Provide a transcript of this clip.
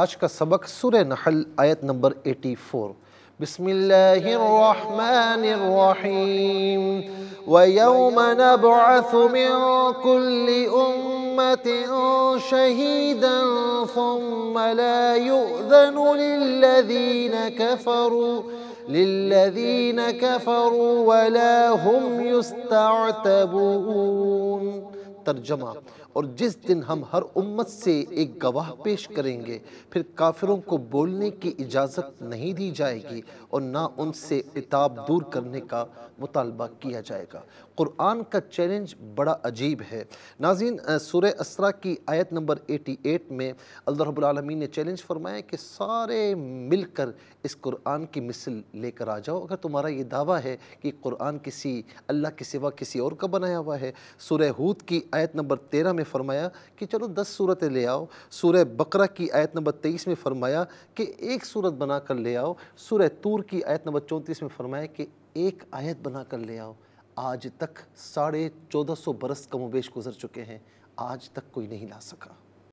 آج کا سبق सुर نحل آیت نمبر 84 بسم الله الرحمن الرحيم ويوم نبعث من كل أمة شهيدا ثم لا يؤذن للذين كفروا للذين كفروا ولا هم يستعتبون तर्जमा और जिस दिन हम हर उम्मत से एक गवाह पेश करेंगे फिर काफिरों को बोलने की इजाज़त नहीं दी जाएगी और ना उनसे इताब दूर करने का मुतालबा किया जाएगा क़ुरान का चैलेंज बड़ा अजीब है नाजीन सुर असरा की आयत नंबर 88 में अल्लाबालमी ने चैलेंज फरमाया कि सारे मिलकर इस कुरान की मिसल लेकर आ जाओ अगर तुम्हारा ये दावा है कि कुरान किसी अल्लाह के सिवा किसी और का बनाया हुआ है सूर हूद की आयत नंबर तेरह में फ़रमाया कि चलो दस सूरतें ले आओ सूरह बकरा की आयत नंबर तेईस में फ़रमाया कि एक सूरत बना कर ले आओ सूर तूर की आयत नंबर चौंतीस में फ़रमाया कि एक आयत बना कर ले आओ आज तक साढ़े चौदह सौ बरस कमोबेश गुजर चुके हैं आज तक कोई नहीं ला सका